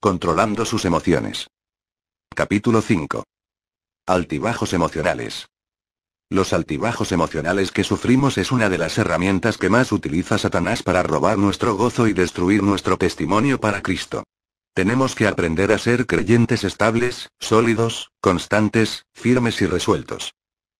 Controlando sus emociones. Capítulo 5. Altibajos emocionales. Los altibajos emocionales que sufrimos es una de las herramientas que más utiliza Satanás para robar nuestro gozo y destruir nuestro testimonio para Cristo. Tenemos que aprender a ser creyentes estables, sólidos, constantes, firmes y resueltos.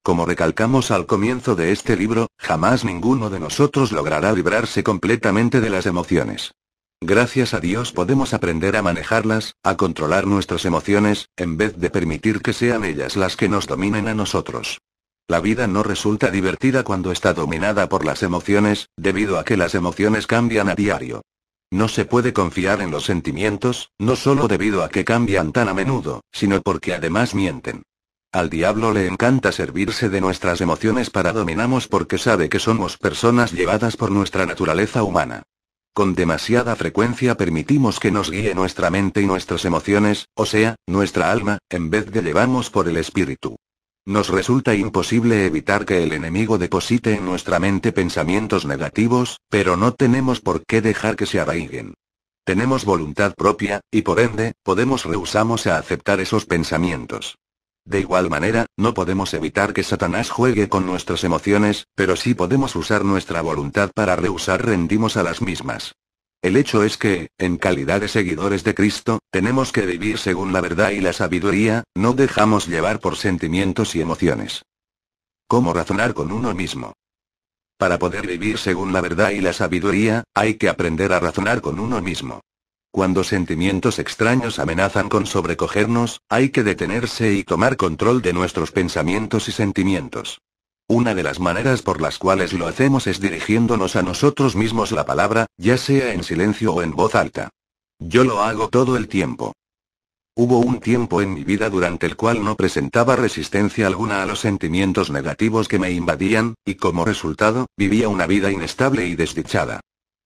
Como recalcamos al comienzo de este libro, jamás ninguno de nosotros logrará librarse completamente de las emociones. Gracias a Dios podemos aprender a manejarlas, a controlar nuestras emociones, en vez de permitir que sean ellas las que nos dominen a nosotros. La vida no resulta divertida cuando está dominada por las emociones, debido a que las emociones cambian a diario. No se puede confiar en los sentimientos, no solo debido a que cambian tan a menudo, sino porque además mienten. Al diablo le encanta servirse de nuestras emociones para dominamos porque sabe que somos personas llevadas por nuestra naturaleza humana. Con demasiada frecuencia permitimos que nos guíe nuestra mente y nuestras emociones, o sea, nuestra alma, en vez de llevamos por el espíritu. Nos resulta imposible evitar que el enemigo deposite en nuestra mente pensamientos negativos, pero no tenemos por qué dejar que se arraiguen. Tenemos voluntad propia, y por ende, podemos rehusamos a aceptar esos pensamientos. De igual manera, no podemos evitar que Satanás juegue con nuestras emociones, pero sí podemos usar nuestra voluntad para rehusar rendimos a las mismas. El hecho es que, en calidad de seguidores de Cristo, tenemos que vivir según la verdad y la sabiduría, no dejamos llevar por sentimientos y emociones. ¿Cómo razonar con uno mismo? Para poder vivir según la verdad y la sabiduría, hay que aprender a razonar con uno mismo. Cuando sentimientos extraños amenazan con sobrecogernos, hay que detenerse y tomar control de nuestros pensamientos y sentimientos. Una de las maneras por las cuales lo hacemos es dirigiéndonos a nosotros mismos la palabra, ya sea en silencio o en voz alta. Yo lo hago todo el tiempo. Hubo un tiempo en mi vida durante el cual no presentaba resistencia alguna a los sentimientos negativos que me invadían, y como resultado, vivía una vida inestable y desdichada.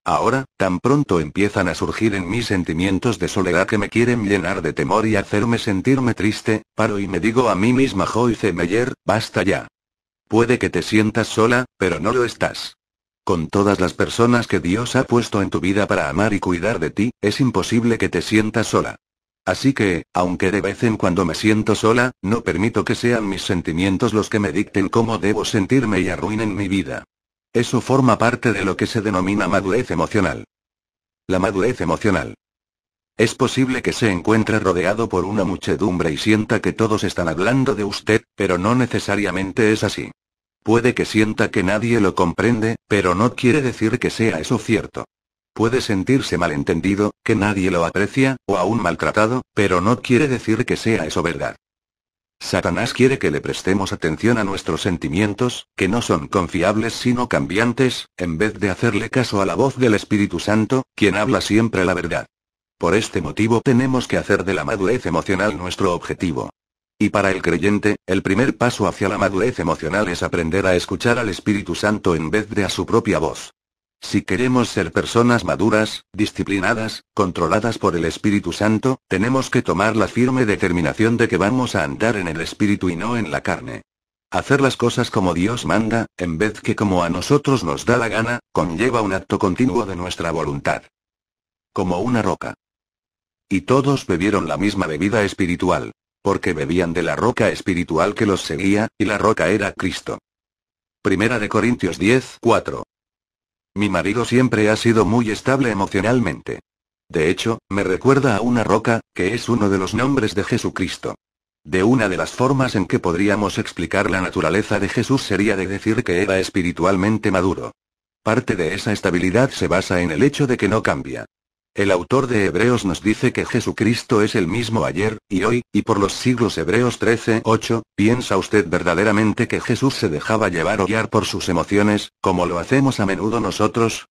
Ahora, tan pronto empiezan a surgir en mí sentimientos de soledad que me quieren llenar de temor y hacerme sentirme triste, paro y me digo a mí misma Joyce Meyer, basta ya. Puede que te sientas sola, pero no lo estás. Con todas las personas que Dios ha puesto en tu vida para amar y cuidar de ti, es imposible que te sientas sola. Así que, aunque de vez en cuando me siento sola, no permito que sean mis sentimientos los que me dicten cómo debo sentirme y arruinen mi vida. Eso forma parte de lo que se denomina madurez emocional. La madurez emocional. Es posible que se encuentre rodeado por una muchedumbre y sienta que todos están hablando de usted, pero no necesariamente es así. Puede que sienta que nadie lo comprende, pero no quiere decir que sea eso cierto. Puede sentirse malentendido, que nadie lo aprecia, o aún maltratado, pero no quiere decir que sea eso verdad. Satanás quiere que le prestemos atención a nuestros sentimientos, que no son confiables sino cambiantes, en vez de hacerle caso a la voz del Espíritu Santo, quien habla siempre la verdad. Por este motivo tenemos que hacer de la madurez emocional nuestro objetivo. Y para el creyente, el primer paso hacia la madurez emocional es aprender a escuchar al Espíritu Santo en vez de a su propia voz. Si queremos ser personas maduras, disciplinadas, controladas por el Espíritu Santo, tenemos que tomar la firme determinación de que vamos a andar en el Espíritu y no en la carne. Hacer las cosas como Dios manda, en vez que como a nosotros nos da la gana, conlleva un acto continuo de nuestra voluntad. Como una roca. Y todos bebieron la misma bebida espiritual. Porque bebían de la roca espiritual que los seguía, y la roca era Cristo. Primera de Corintios 10, 4. Mi marido siempre ha sido muy estable emocionalmente. De hecho, me recuerda a una roca, que es uno de los nombres de Jesucristo. De una de las formas en que podríamos explicar la naturaleza de Jesús sería de decir que era espiritualmente maduro. Parte de esa estabilidad se basa en el hecho de que no cambia. El autor de Hebreos nos dice que Jesucristo es el mismo ayer, y hoy, y por los siglos Hebreos 13, 8, ¿piensa usted verdaderamente que Jesús se dejaba llevar o guiar por sus emociones, como lo hacemos a menudo nosotros?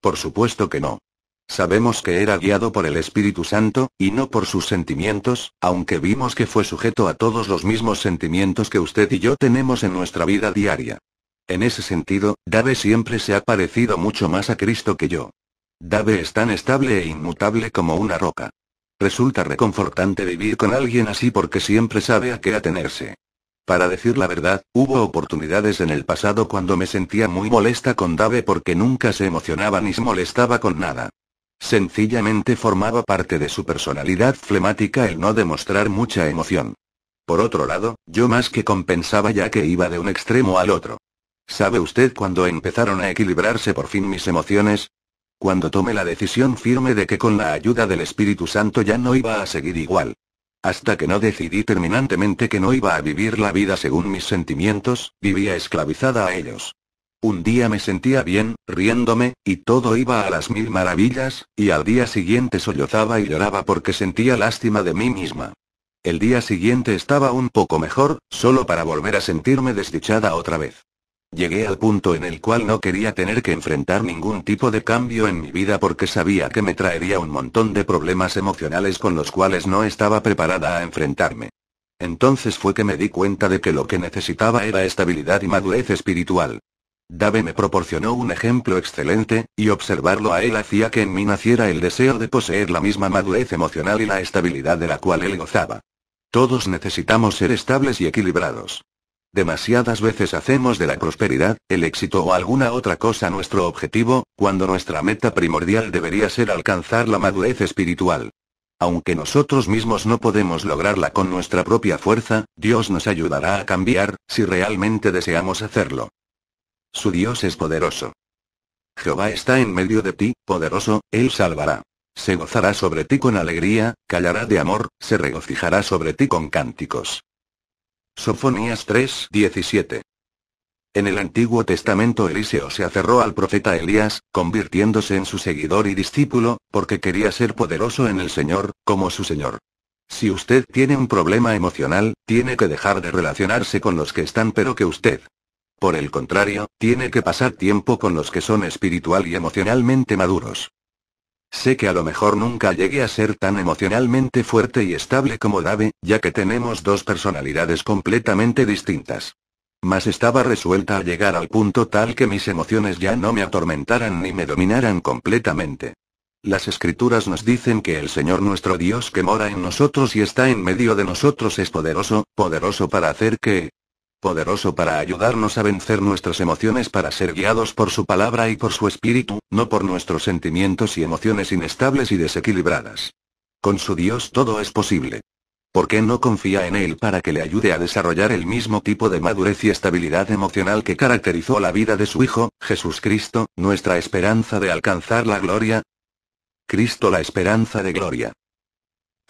Por supuesto que no. Sabemos que era guiado por el Espíritu Santo, y no por sus sentimientos, aunque vimos que fue sujeto a todos los mismos sentimientos que usted y yo tenemos en nuestra vida diaria. En ese sentido, Dave siempre se ha parecido mucho más a Cristo que yo. Dave es tan estable e inmutable como una roca. Resulta reconfortante vivir con alguien así porque siempre sabe a qué atenerse. Para decir la verdad, hubo oportunidades en el pasado cuando me sentía muy molesta con Dave porque nunca se emocionaba ni se molestaba con nada. Sencillamente formaba parte de su personalidad flemática el no demostrar mucha emoción. Por otro lado, yo más que compensaba ya que iba de un extremo al otro. ¿Sabe usted cuando empezaron a equilibrarse por fin mis emociones? Cuando tomé la decisión firme de que con la ayuda del Espíritu Santo ya no iba a seguir igual. Hasta que no decidí terminantemente que no iba a vivir la vida según mis sentimientos, vivía esclavizada a ellos. Un día me sentía bien, riéndome, y todo iba a las mil maravillas, y al día siguiente sollozaba y lloraba porque sentía lástima de mí misma. El día siguiente estaba un poco mejor, solo para volver a sentirme desdichada otra vez. Llegué al punto en el cual no quería tener que enfrentar ningún tipo de cambio en mi vida porque sabía que me traería un montón de problemas emocionales con los cuales no estaba preparada a enfrentarme. Entonces fue que me di cuenta de que lo que necesitaba era estabilidad y madurez espiritual. Dave me proporcionó un ejemplo excelente, y observarlo a él hacía que en mí naciera el deseo de poseer la misma madurez emocional y la estabilidad de la cual él gozaba. Todos necesitamos ser estables y equilibrados. Demasiadas veces hacemos de la prosperidad, el éxito o alguna otra cosa nuestro objetivo, cuando nuestra meta primordial debería ser alcanzar la madurez espiritual. Aunque nosotros mismos no podemos lograrla con nuestra propia fuerza, Dios nos ayudará a cambiar, si realmente deseamos hacerlo. Su Dios es poderoso. Jehová está en medio de ti, poderoso, Él salvará. Se gozará sobre ti con alegría, callará de amor, se regocijará sobre ti con cánticos. Sofonías 3:17. En el Antiguo Testamento Eliseo se aferró al profeta Elías, convirtiéndose en su seguidor y discípulo, porque quería ser poderoso en el Señor, como su Señor. Si usted tiene un problema emocional, tiene que dejar de relacionarse con los que están pero que usted. Por el contrario, tiene que pasar tiempo con los que son espiritual y emocionalmente maduros. Sé que a lo mejor nunca llegué a ser tan emocionalmente fuerte y estable como Dave, ya que tenemos dos personalidades completamente distintas. Mas estaba resuelta a llegar al punto tal que mis emociones ya no me atormentaran ni me dominaran completamente. Las escrituras nos dicen que el Señor nuestro Dios que mora en nosotros y está en medio de nosotros es poderoso, poderoso para hacer que poderoso para ayudarnos a vencer nuestras emociones, para ser guiados por su palabra y por su espíritu, no por nuestros sentimientos y emociones inestables y desequilibradas. Con su Dios todo es posible. ¿Por qué no confía en Él para que le ayude a desarrollar el mismo tipo de madurez y estabilidad emocional que caracterizó la vida de su Hijo, Jesús Cristo, nuestra esperanza de alcanzar la gloria? Cristo la esperanza de gloria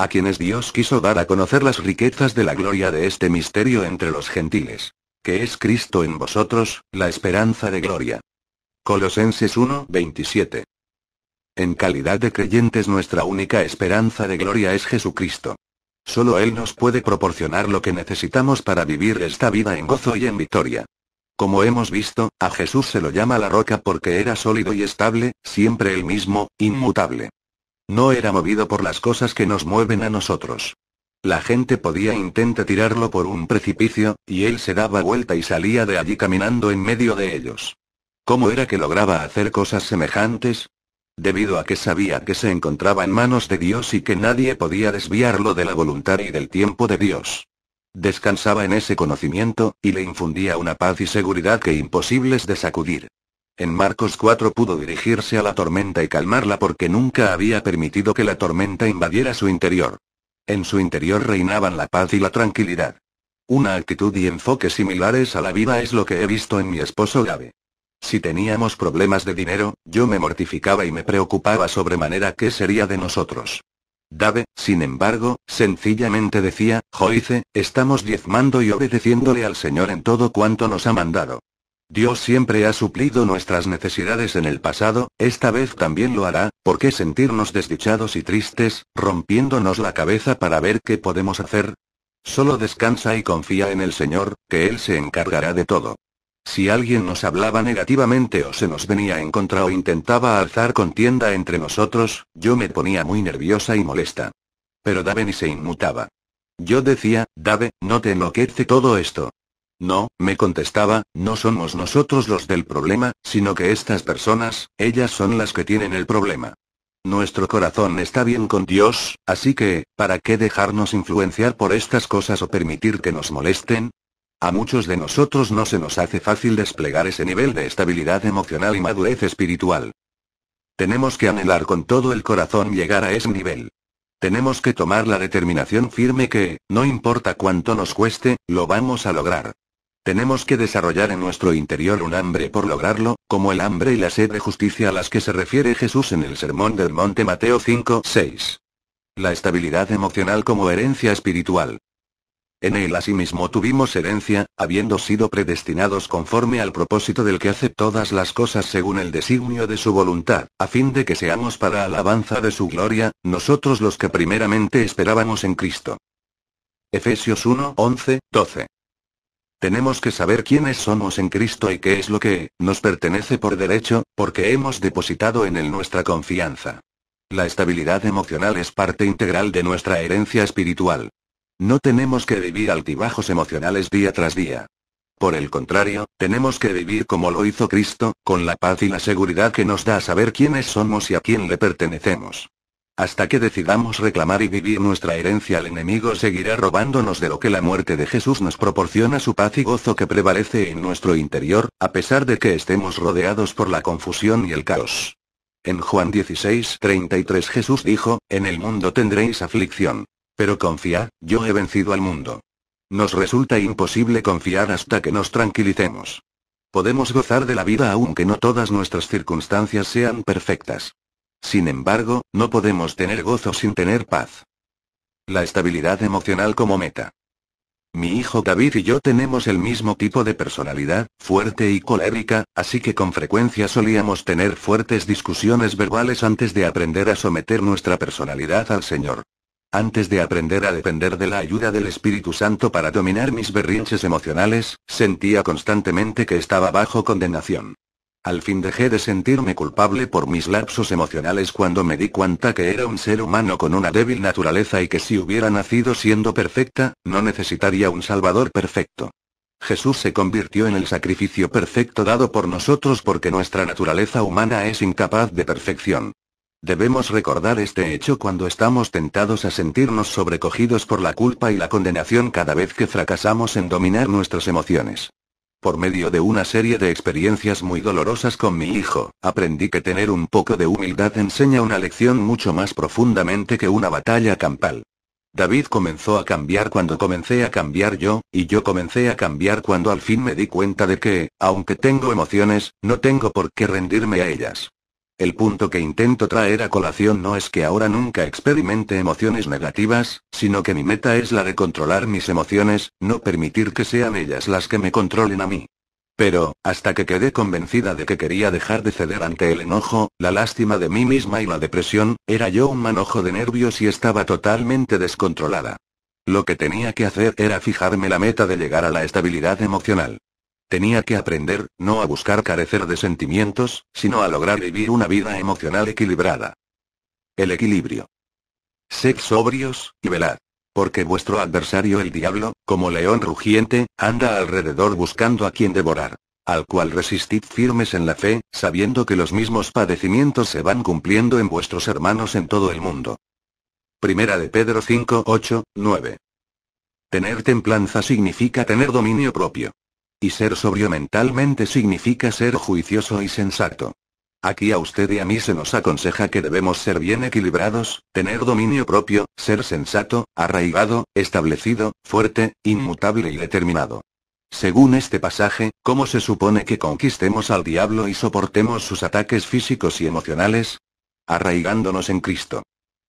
a quienes Dios quiso dar a conocer las riquezas de la gloria de este misterio entre los gentiles, que es Cristo en vosotros, la esperanza de gloria. Colosenses 1, 27. En calidad de creyentes nuestra única esperanza de gloria es Jesucristo. Solo Él nos puede proporcionar lo que necesitamos para vivir esta vida en gozo y en victoria. Como hemos visto, a Jesús se lo llama la roca porque era sólido y estable, siempre el mismo, inmutable. No era movido por las cosas que nos mueven a nosotros. La gente podía intentar tirarlo por un precipicio, y él se daba vuelta y salía de allí caminando en medio de ellos. ¿Cómo era que lograba hacer cosas semejantes? Debido a que sabía que se encontraba en manos de Dios y que nadie podía desviarlo de la voluntad y del tiempo de Dios. Descansaba en ese conocimiento, y le infundía una paz y seguridad que imposibles de sacudir. En Marcos 4 pudo dirigirse a la tormenta y calmarla porque nunca había permitido que la tormenta invadiera su interior. En su interior reinaban la paz y la tranquilidad. Una actitud y enfoque similares a la vida es lo que he visto en mi esposo Dave. Si teníamos problemas de dinero, yo me mortificaba y me preocupaba sobremanera qué sería de nosotros. Dave, sin embargo, sencillamente decía, Joice, estamos diezmando y obedeciéndole al Señor en todo cuanto nos ha mandado. Dios siempre ha suplido nuestras necesidades en el pasado, esta vez también lo hará, ¿por qué sentirnos desdichados y tristes, rompiéndonos la cabeza para ver qué podemos hacer? Solo descansa y confía en el Señor, que Él se encargará de todo. Si alguien nos hablaba negativamente o se nos venía en contra o intentaba alzar contienda entre nosotros, yo me ponía muy nerviosa y molesta. Pero Dave ni se inmutaba. Yo decía, Dave, no te enloquece todo esto, no, me contestaba, no somos nosotros los del problema, sino que estas personas, ellas son las que tienen el problema. Nuestro corazón está bien con Dios, así que, ¿para qué dejarnos influenciar por estas cosas o permitir que nos molesten? A muchos de nosotros no se nos hace fácil desplegar ese nivel de estabilidad emocional y madurez espiritual. Tenemos que anhelar con todo el corazón llegar a ese nivel. Tenemos que tomar la determinación firme que, no importa cuánto nos cueste, lo vamos a lograr. Tenemos que desarrollar en nuestro interior un hambre por lograrlo, como el hambre y la sed de justicia a las que se refiere Jesús en el Sermón del Monte Mateo 5, 6. La estabilidad emocional como herencia espiritual. En él asimismo tuvimos herencia, habiendo sido predestinados conforme al propósito del que hace todas las cosas según el designio de su voluntad, a fin de que seamos para alabanza de su gloria, nosotros los que primeramente esperábamos en Cristo. Efesios 1, 11, 12. Tenemos que saber quiénes somos en Cristo y qué es lo que nos pertenece por derecho, porque hemos depositado en Él nuestra confianza. La estabilidad emocional es parte integral de nuestra herencia espiritual. No tenemos que vivir altibajos emocionales día tras día. Por el contrario, tenemos que vivir como lo hizo Cristo, con la paz y la seguridad que nos da saber quiénes somos y a quién le pertenecemos. Hasta que decidamos reclamar y vivir nuestra herencia, el enemigo seguirá robándonos de lo que la muerte de Jesús nos proporciona su paz y gozo que prevalece en nuestro interior, a pesar de que estemos rodeados por la confusión y el caos. En Juan 16, 33 Jesús dijo, En el mundo tendréis aflicción. Pero confía, yo he vencido al mundo. Nos resulta imposible confiar hasta que nos tranquilicemos. Podemos gozar de la vida aunque no todas nuestras circunstancias sean perfectas. Sin embargo, no podemos tener gozo sin tener paz. La estabilidad emocional como meta. Mi hijo David y yo tenemos el mismo tipo de personalidad, fuerte y colérica, así que con frecuencia solíamos tener fuertes discusiones verbales antes de aprender a someter nuestra personalidad al Señor. Antes de aprender a depender de la ayuda del Espíritu Santo para dominar mis berrinches emocionales, sentía constantemente que estaba bajo condenación. Al fin dejé de sentirme culpable por mis lapsos emocionales cuando me di cuenta que era un ser humano con una débil naturaleza y que si hubiera nacido siendo perfecta, no necesitaría un Salvador perfecto. Jesús se convirtió en el sacrificio perfecto dado por nosotros porque nuestra naturaleza humana es incapaz de perfección. Debemos recordar este hecho cuando estamos tentados a sentirnos sobrecogidos por la culpa y la condenación cada vez que fracasamos en dominar nuestras emociones. Por medio de una serie de experiencias muy dolorosas con mi hijo, aprendí que tener un poco de humildad enseña una lección mucho más profundamente que una batalla campal. David comenzó a cambiar cuando comencé a cambiar yo, y yo comencé a cambiar cuando al fin me di cuenta de que, aunque tengo emociones, no tengo por qué rendirme a ellas. El punto que intento traer a colación no es que ahora nunca experimente emociones negativas, sino que mi meta es la de controlar mis emociones, no permitir que sean ellas las que me controlen a mí. Pero, hasta que quedé convencida de que quería dejar de ceder ante el enojo, la lástima de mí misma y la depresión, era yo un manojo de nervios y estaba totalmente descontrolada. Lo que tenía que hacer era fijarme la meta de llegar a la estabilidad emocional. Tenía que aprender, no a buscar carecer de sentimientos, sino a lograr vivir una vida emocional equilibrada. El equilibrio. Sed sobrios, y velad. Porque vuestro adversario el diablo, como león rugiente, anda alrededor buscando a quien devorar. Al cual resistid firmes en la fe, sabiendo que los mismos padecimientos se van cumpliendo en vuestros hermanos en todo el mundo. Primera de Pedro 5, 8, 9. Tener templanza significa tener dominio propio. Y ser sobrio mentalmente significa ser juicioso y sensato. Aquí a usted y a mí se nos aconseja que debemos ser bien equilibrados, tener dominio propio, ser sensato, arraigado, establecido, fuerte, inmutable y determinado. Según este pasaje, ¿cómo se supone que conquistemos al diablo y soportemos sus ataques físicos y emocionales? Arraigándonos en Cristo.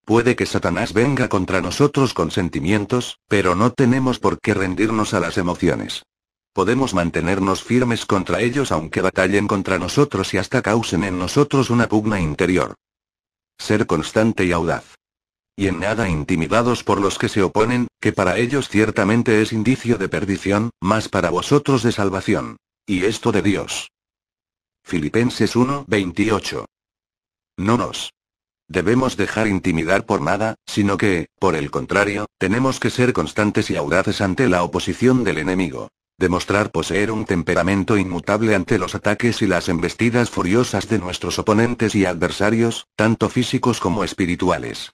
Puede que Satanás venga contra nosotros con sentimientos, pero no tenemos por qué rendirnos a las emociones. Podemos mantenernos firmes contra ellos aunque batallen contra nosotros y hasta causen en nosotros una pugna interior. Ser constante y audaz. Y en nada intimidados por los que se oponen, que para ellos ciertamente es indicio de perdición, más para vosotros de salvación. Y esto de Dios. Filipenses 1, No nos debemos dejar intimidar por nada, sino que, por el contrario, tenemos que ser constantes y audaces ante la oposición del enemigo demostrar poseer un temperamento inmutable ante los ataques y las embestidas furiosas de nuestros oponentes y adversarios, tanto físicos como espirituales.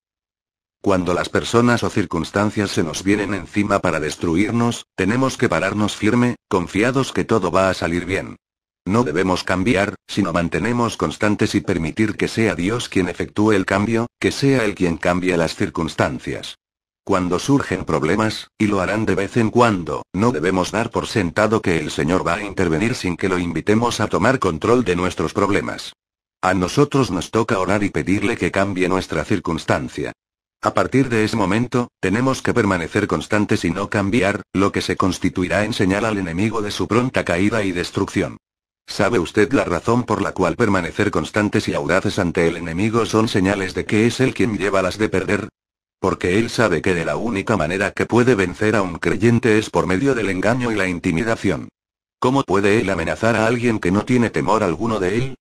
Cuando las personas o circunstancias se nos vienen encima para destruirnos, tenemos que pararnos firme, confiados que todo va a salir bien. No debemos cambiar, sino mantenemos constantes y permitir que sea Dios quien efectúe el cambio, que sea Él quien cambie las circunstancias. Cuando surgen problemas, y lo harán de vez en cuando, no debemos dar por sentado que el Señor va a intervenir sin que lo invitemos a tomar control de nuestros problemas. A nosotros nos toca orar y pedirle que cambie nuestra circunstancia. A partir de ese momento, tenemos que permanecer constantes y no cambiar, lo que se constituirá en señal al enemigo de su pronta caída y destrucción. ¿Sabe usted la razón por la cual permanecer constantes y audaces ante el enemigo son señales de que es él quien lleva las de perder? porque él sabe que de la única manera que puede vencer a un creyente es por medio del engaño y la intimidación. ¿Cómo puede él amenazar a alguien que no tiene temor alguno de él?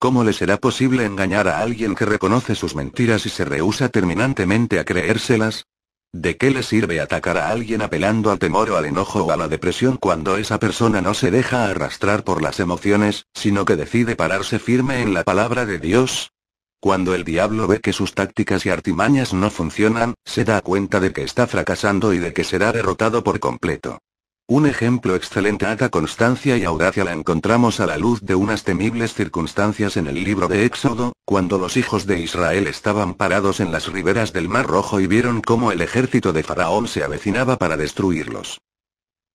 ¿Cómo le será posible engañar a alguien que reconoce sus mentiras y se rehúsa terminantemente a creérselas? ¿De qué le sirve atacar a alguien apelando al temor o al enojo o a la depresión cuando esa persona no se deja arrastrar por las emociones, sino que decide pararse firme en la palabra de Dios? Cuando el diablo ve que sus tácticas y artimañas no funcionan, se da cuenta de que está fracasando y de que será derrotado por completo. Un ejemplo excelente de constancia y audacia la encontramos a la luz de unas temibles circunstancias en el libro de Éxodo, cuando los hijos de Israel estaban parados en las riberas del Mar Rojo y vieron cómo el ejército de Faraón se avecinaba para destruirlos.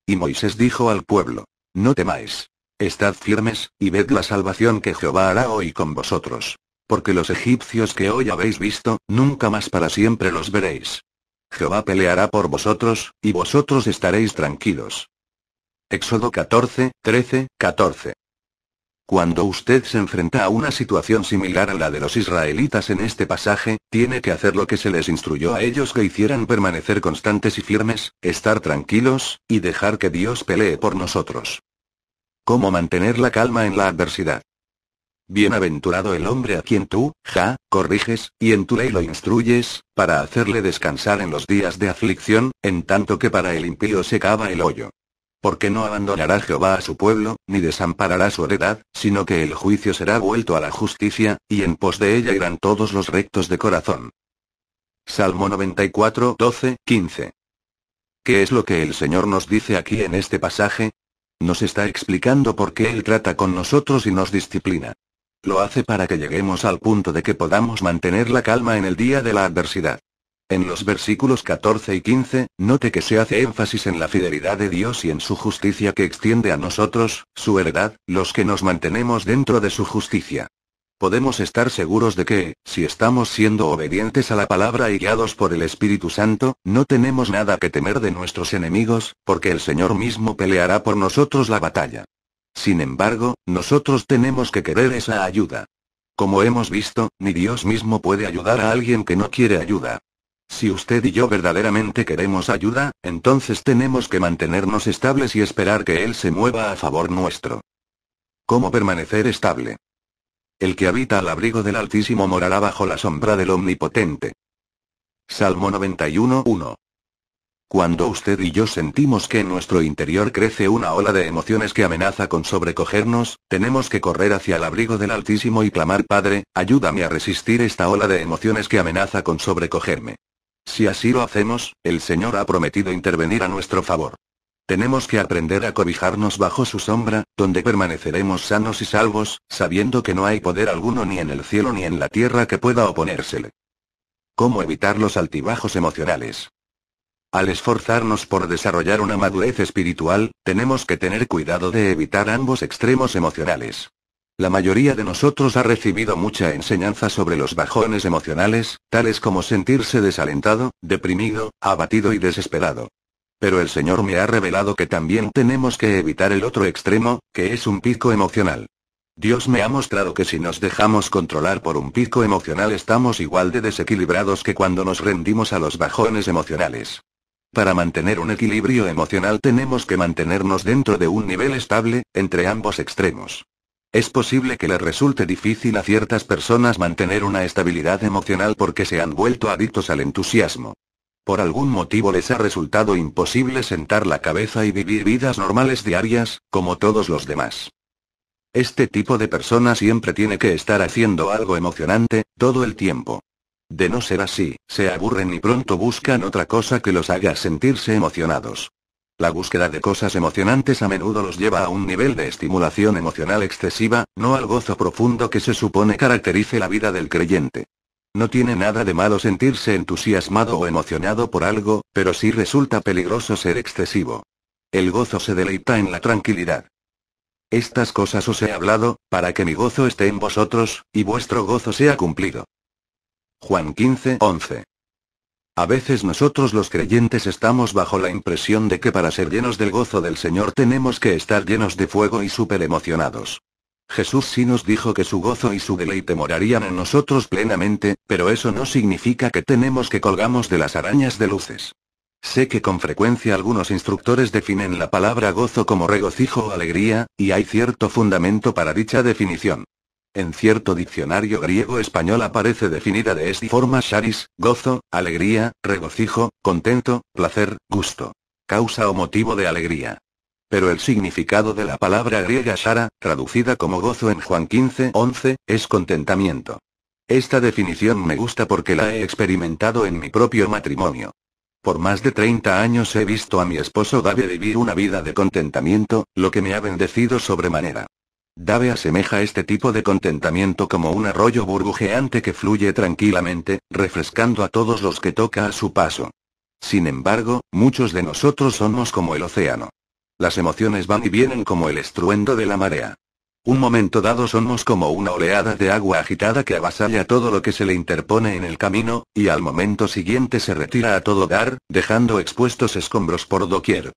Y Moisés dijo al pueblo, No temáis. Estad firmes, y ved la salvación que Jehová hará hoy con vosotros porque los egipcios que hoy habéis visto, nunca más para siempre los veréis. Jehová peleará por vosotros, y vosotros estaréis tranquilos. Éxodo 14, 13, 14. Cuando usted se enfrenta a una situación similar a la de los israelitas en este pasaje, tiene que hacer lo que se les instruyó a ellos que hicieran permanecer constantes y firmes, estar tranquilos, y dejar que Dios pelee por nosotros. ¿Cómo mantener la calma en la adversidad? Bienaventurado el hombre a quien tú, ja, corriges, y en tu ley lo instruyes, para hacerle descansar en los días de aflicción, en tanto que para el impío se cava el hoyo. Porque no abandonará Jehová a su pueblo, ni desamparará su heredad, sino que el juicio será vuelto a la justicia, y en pos de ella irán todos los rectos de corazón. Salmo 94, 12, 15. ¿Qué es lo que el Señor nos dice aquí en este pasaje? Nos está explicando por qué Él trata con nosotros y nos disciplina. Lo hace para que lleguemos al punto de que podamos mantener la calma en el día de la adversidad. En los versículos 14 y 15, note que se hace énfasis en la fidelidad de Dios y en su justicia que extiende a nosotros, su heredad, los que nos mantenemos dentro de su justicia. Podemos estar seguros de que, si estamos siendo obedientes a la palabra y guiados por el Espíritu Santo, no tenemos nada que temer de nuestros enemigos, porque el Señor mismo peleará por nosotros la batalla. Sin embargo, nosotros tenemos que querer esa ayuda. Como hemos visto, ni Dios mismo puede ayudar a alguien que no quiere ayuda. Si usted y yo verdaderamente queremos ayuda, entonces tenemos que mantenernos estables y esperar que Él se mueva a favor nuestro. ¿Cómo permanecer estable? El que habita al abrigo del Altísimo morará bajo la sombra del Omnipotente. Salmo 91.1 cuando usted y yo sentimos que en nuestro interior crece una ola de emociones que amenaza con sobrecogernos, tenemos que correr hacia el abrigo del Altísimo y clamar Padre, ayúdame a resistir esta ola de emociones que amenaza con sobrecogerme. Si así lo hacemos, el Señor ha prometido intervenir a nuestro favor. Tenemos que aprender a cobijarnos bajo su sombra, donde permaneceremos sanos y salvos, sabiendo que no hay poder alguno ni en el cielo ni en la tierra que pueda oponérsele. ¿Cómo evitar los altibajos emocionales? Al esforzarnos por desarrollar una madurez espiritual, tenemos que tener cuidado de evitar ambos extremos emocionales. La mayoría de nosotros ha recibido mucha enseñanza sobre los bajones emocionales, tales como sentirse desalentado, deprimido, abatido y desesperado. Pero el Señor me ha revelado que también tenemos que evitar el otro extremo, que es un pico emocional. Dios me ha mostrado que si nos dejamos controlar por un pico emocional estamos igual de desequilibrados que cuando nos rendimos a los bajones emocionales. Para mantener un equilibrio emocional tenemos que mantenernos dentro de un nivel estable, entre ambos extremos. Es posible que les resulte difícil a ciertas personas mantener una estabilidad emocional porque se han vuelto adictos al entusiasmo. Por algún motivo les ha resultado imposible sentar la cabeza y vivir vidas normales diarias, como todos los demás. Este tipo de persona siempre tiene que estar haciendo algo emocionante, todo el tiempo. De no ser así, se aburren y pronto buscan otra cosa que los haga sentirse emocionados. La búsqueda de cosas emocionantes a menudo los lleva a un nivel de estimulación emocional excesiva, no al gozo profundo que se supone caracterice la vida del creyente. No tiene nada de malo sentirse entusiasmado o emocionado por algo, pero sí resulta peligroso ser excesivo. El gozo se deleita en la tranquilidad. Estas cosas os he hablado, para que mi gozo esté en vosotros, y vuestro gozo sea cumplido. Juan 15, 11. A veces nosotros los creyentes estamos bajo la impresión de que para ser llenos del gozo del Señor tenemos que estar llenos de fuego y súper emocionados. Jesús sí nos dijo que su gozo y su deleite morarían en nosotros plenamente, pero eso no significa que tenemos que colgamos de las arañas de luces. Sé que con frecuencia algunos instructores definen la palabra gozo como regocijo o alegría, y hay cierto fundamento para dicha definición. En cierto diccionario griego-español aparece definida de esta forma charis, gozo, alegría, regocijo, contento, placer, gusto. Causa o motivo de alegría. Pero el significado de la palabra griega shara, traducida como gozo en Juan 15, 11, es contentamiento. Esta definición me gusta porque la he experimentado en mi propio matrimonio. Por más de 30 años he visto a mi esposo Gabe vivir una vida de contentamiento, lo que me ha bendecido sobremanera. Dave asemeja este tipo de contentamiento como un arroyo burbujeante que fluye tranquilamente, refrescando a todos los que toca a su paso. Sin embargo, muchos de nosotros somos como el océano. Las emociones van y vienen como el estruendo de la marea. Un momento dado somos como una oleada de agua agitada que avasalla todo lo que se le interpone en el camino, y al momento siguiente se retira a todo dar, dejando expuestos escombros por doquier.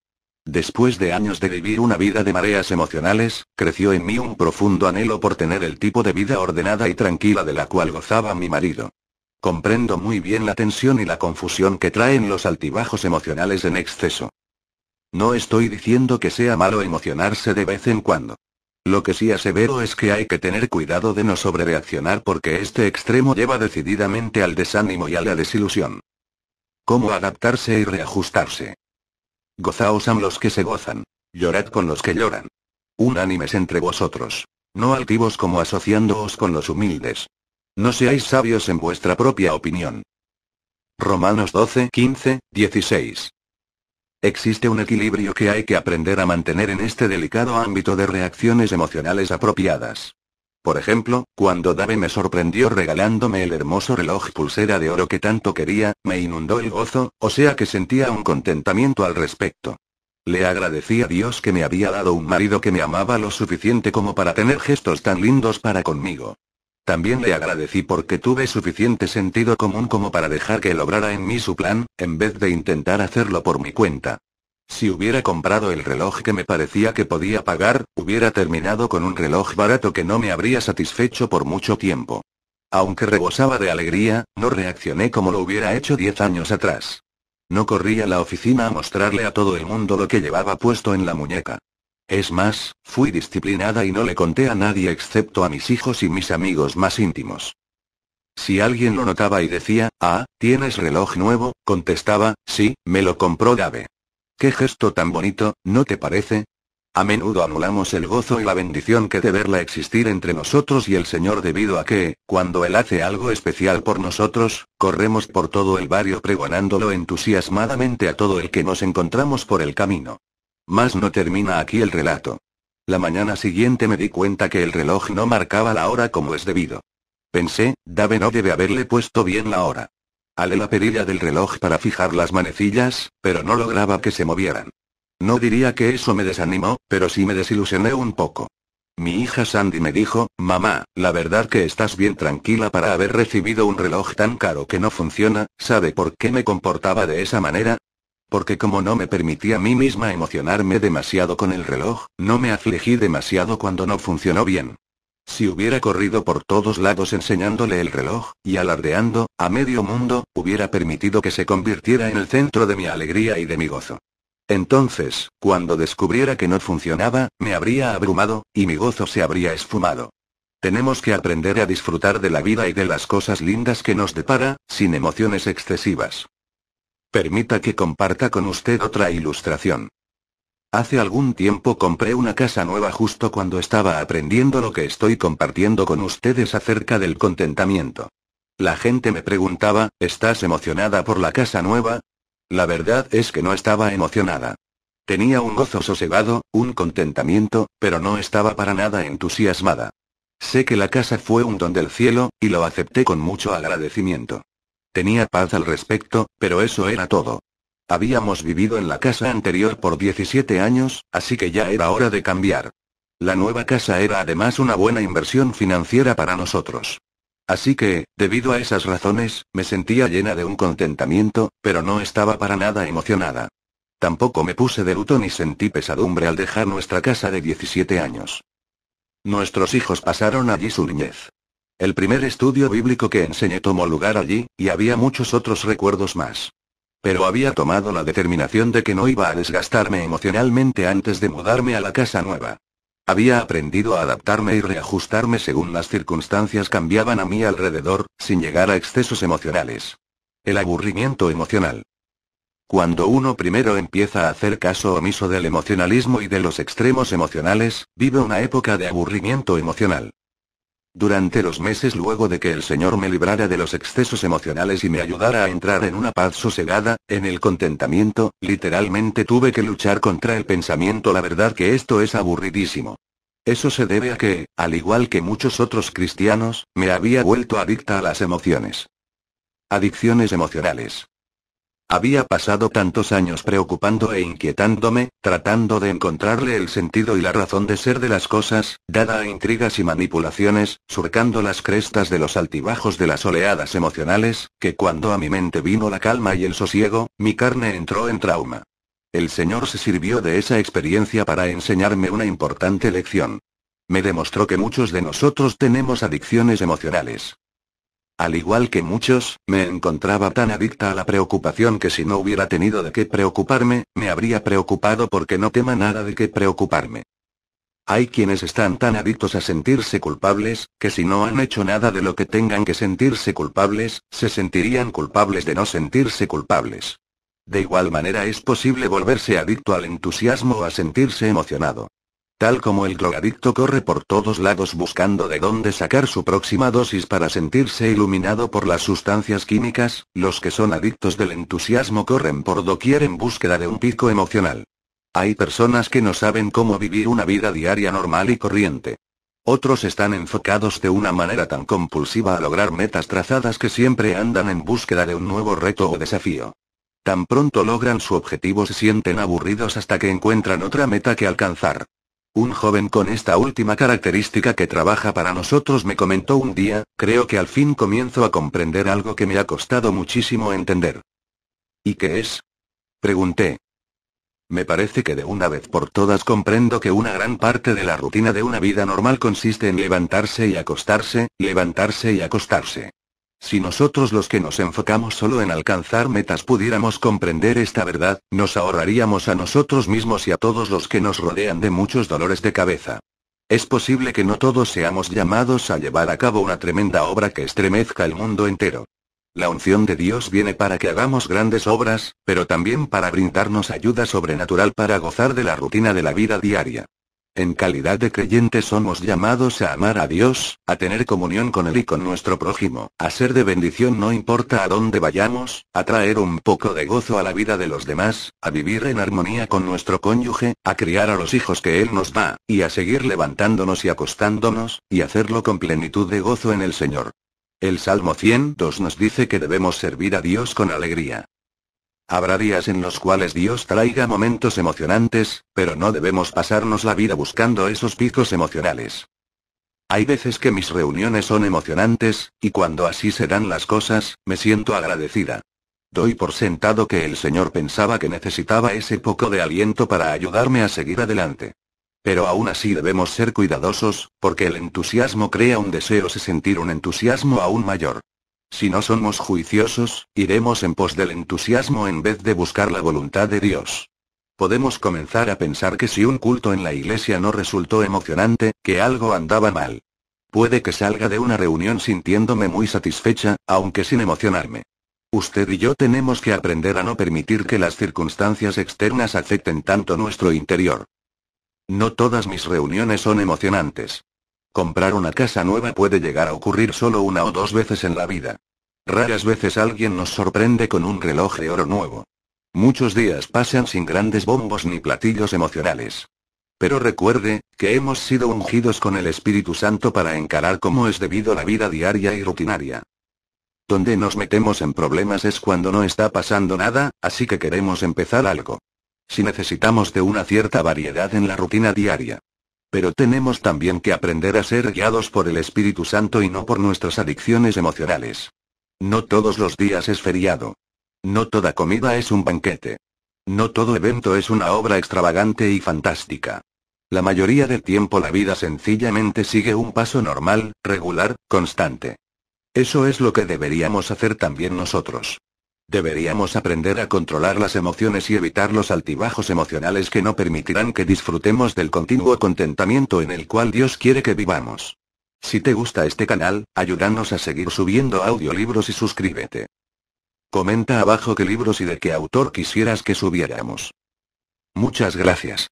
Después de años de vivir una vida de mareas emocionales, creció en mí un profundo anhelo por tener el tipo de vida ordenada y tranquila de la cual gozaba mi marido. Comprendo muy bien la tensión y la confusión que traen los altibajos emocionales en exceso. No estoy diciendo que sea malo emocionarse de vez en cuando. Lo que sí asevero es que hay que tener cuidado de no sobrereaccionar porque este extremo lleva decididamente al desánimo y a la desilusión. ¿Cómo adaptarse y reajustarse? Gozaos am los que se gozan. Llorad con los que lloran. Unánimes entre vosotros. No altivos como asociándoos con los humildes. No seáis sabios en vuestra propia opinión. Romanos 12, 15, 16. Existe un equilibrio que hay que aprender a mantener en este delicado ámbito de reacciones emocionales apropiadas. Por ejemplo, cuando Dave me sorprendió regalándome el hermoso reloj pulsera de oro que tanto quería, me inundó el gozo, o sea que sentía un contentamiento al respecto. Le agradecí a Dios que me había dado un marido que me amaba lo suficiente como para tener gestos tan lindos para conmigo. También le agradecí porque tuve suficiente sentido común como para dejar que lograra en mí su plan, en vez de intentar hacerlo por mi cuenta. Si hubiera comprado el reloj que me parecía que podía pagar, hubiera terminado con un reloj barato que no me habría satisfecho por mucho tiempo. Aunque rebosaba de alegría, no reaccioné como lo hubiera hecho diez años atrás. No corrí a la oficina a mostrarle a todo el mundo lo que llevaba puesto en la muñeca. Es más, fui disciplinada y no le conté a nadie excepto a mis hijos y mis amigos más íntimos. Si alguien lo notaba y decía, ah, tienes reloj nuevo, contestaba, sí, me lo compró Dave. Qué gesto tan bonito, ¿no te parece? A menudo anulamos el gozo y la bendición que de verla existir entre nosotros y el Señor debido a que, cuando Él hace algo especial por nosotros, corremos por todo el barrio pregonándolo entusiasmadamente a todo el que nos encontramos por el camino. Mas no termina aquí el relato. La mañana siguiente me di cuenta que el reloj no marcaba la hora como es debido. Pensé, Dave no debe haberle puesto bien la hora. Ale la perilla del reloj para fijar las manecillas, pero no lograba que se movieran. No diría que eso me desanimó, pero sí me desilusioné un poco. Mi hija Sandy me dijo, mamá, la verdad que estás bien tranquila para haber recibido un reloj tan caro que no funciona, ¿sabe por qué me comportaba de esa manera? Porque como no me permitía a mí misma emocionarme demasiado con el reloj, no me afligí demasiado cuando no funcionó bien. Si hubiera corrido por todos lados enseñándole el reloj, y alardeando, a medio mundo, hubiera permitido que se convirtiera en el centro de mi alegría y de mi gozo. Entonces, cuando descubriera que no funcionaba, me habría abrumado, y mi gozo se habría esfumado. Tenemos que aprender a disfrutar de la vida y de las cosas lindas que nos depara, sin emociones excesivas. Permita que comparta con usted otra ilustración. Hace algún tiempo compré una casa nueva justo cuando estaba aprendiendo lo que estoy compartiendo con ustedes acerca del contentamiento. La gente me preguntaba, ¿estás emocionada por la casa nueva? La verdad es que no estaba emocionada. Tenía un gozo sosegado, un contentamiento, pero no estaba para nada entusiasmada. Sé que la casa fue un don del cielo, y lo acepté con mucho agradecimiento. Tenía paz al respecto, pero eso era todo. Habíamos vivido en la casa anterior por 17 años, así que ya era hora de cambiar. La nueva casa era además una buena inversión financiera para nosotros. Así que, debido a esas razones, me sentía llena de un contentamiento, pero no estaba para nada emocionada. Tampoco me puse de luto ni sentí pesadumbre al dejar nuestra casa de 17 años. Nuestros hijos pasaron allí su niñez. El primer estudio bíblico que enseñé tomó lugar allí, y había muchos otros recuerdos más. Pero había tomado la determinación de que no iba a desgastarme emocionalmente antes de mudarme a la casa nueva. Había aprendido a adaptarme y reajustarme según las circunstancias cambiaban a mi alrededor, sin llegar a excesos emocionales. El aburrimiento emocional. Cuando uno primero empieza a hacer caso omiso del emocionalismo y de los extremos emocionales, vive una época de aburrimiento emocional. Durante los meses luego de que el Señor me librara de los excesos emocionales y me ayudara a entrar en una paz sosegada, en el contentamiento, literalmente tuve que luchar contra el pensamiento la verdad que esto es aburridísimo. Eso se debe a que, al igual que muchos otros cristianos, me había vuelto adicta a las emociones. Adicciones emocionales. Había pasado tantos años preocupando e inquietándome, tratando de encontrarle el sentido y la razón de ser de las cosas, dada a intrigas y manipulaciones, surcando las crestas de los altibajos de las oleadas emocionales, que cuando a mi mente vino la calma y el sosiego, mi carne entró en trauma. El Señor se sirvió de esa experiencia para enseñarme una importante lección. Me demostró que muchos de nosotros tenemos adicciones emocionales. Al igual que muchos, me encontraba tan adicta a la preocupación que si no hubiera tenido de qué preocuparme, me habría preocupado porque no tema nada de qué preocuparme. Hay quienes están tan adictos a sentirse culpables, que si no han hecho nada de lo que tengan que sentirse culpables, se sentirían culpables de no sentirse culpables. De igual manera es posible volverse adicto al entusiasmo o a sentirse emocionado. Tal como el drogadicto corre por todos lados buscando de dónde sacar su próxima dosis para sentirse iluminado por las sustancias químicas, los que son adictos del entusiasmo corren por doquier en búsqueda de un pico emocional. Hay personas que no saben cómo vivir una vida diaria normal y corriente. Otros están enfocados de una manera tan compulsiva a lograr metas trazadas que siempre andan en búsqueda de un nuevo reto o desafío. Tan pronto logran su objetivo se sienten aburridos hasta que encuentran otra meta que alcanzar. Un joven con esta última característica que trabaja para nosotros me comentó un día, creo que al fin comienzo a comprender algo que me ha costado muchísimo entender. ¿Y qué es? Pregunté. Me parece que de una vez por todas comprendo que una gran parte de la rutina de una vida normal consiste en levantarse y acostarse, levantarse y acostarse. Si nosotros los que nos enfocamos solo en alcanzar metas pudiéramos comprender esta verdad, nos ahorraríamos a nosotros mismos y a todos los que nos rodean de muchos dolores de cabeza. Es posible que no todos seamos llamados a llevar a cabo una tremenda obra que estremezca el mundo entero. La unción de Dios viene para que hagamos grandes obras, pero también para brindarnos ayuda sobrenatural para gozar de la rutina de la vida diaria. En calidad de creyentes somos llamados a amar a Dios, a tener comunión con Él y con nuestro prójimo, a ser de bendición no importa a dónde vayamos, a traer un poco de gozo a la vida de los demás, a vivir en armonía con nuestro cónyuge, a criar a los hijos que Él nos da, y a seguir levantándonos y acostándonos, y hacerlo con plenitud de gozo en el Señor. El Salmo 102 nos dice que debemos servir a Dios con alegría. Habrá días en los cuales Dios traiga momentos emocionantes, pero no debemos pasarnos la vida buscando esos picos emocionales. Hay veces que mis reuniones son emocionantes, y cuando así se dan las cosas, me siento agradecida. Doy por sentado que el Señor pensaba que necesitaba ese poco de aliento para ayudarme a seguir adelante. Pero aún así debemos ser cuidadosos, porque el entusiasmo crea un deseo de sentir un entusiasmo aún mayor. Si no somos juiciosos, iremos en pos del entusiasmo en vez de buscar la voluntad de Dios. Podemos comenzar a pensar que si un culto en la iglesia no resultó emocionante, que algo andaba mal. Puede que salga de una reunión sintiéndome muy satisfecha, aunque sin emocionarme. Usted y yo tenemos que aprender a no permitir que las circunstancias externas afecten tanto nuestro interior. No todas mis reuniones son emocionantes. Comprar una casa nueva puede llegar a ocurrir solo una o dos veces en la vida. Raras veces alguien nos sorprende con un reloj de oro nuevo. Muchos días pasan sin grandes bombos ni platillos emocionales. Pero recuerde, que hemos sido ungidos con el Espíritu Santo para encarar como es debido la vida diaria y rutinaria. Donde nos metemos en problemas es cuando no está pasando nada, así que queremos empezar algo. Si necesitamos de una cierta variedad en la rutina diaria. Pero tenemos también que aprender a ser guiados por el Espíritu Santo y no por nuestras adicciones emocionales. No todos los días es feriado. No toda comida es un banquete. No todo evento es una obra extravagante y fantástica. La mayoría del tiempo la vida sencillamente sigue un paso normal, regular, constante. Eso es lo que deberíamos hacer también nosotros. Deberíamos aprender a controlar las emociones y evitar los altibajos emocionales que no permitirán que disfrutemos del continuo contentamiento en el cual Dios quiere que vivamos. Si te gusta este canal, ayúdanos a seguir subiendo audiolibros y suscríbete. Comenta abajo qué libros y de qué autor quisieras que subiéramos. Muchas gracias.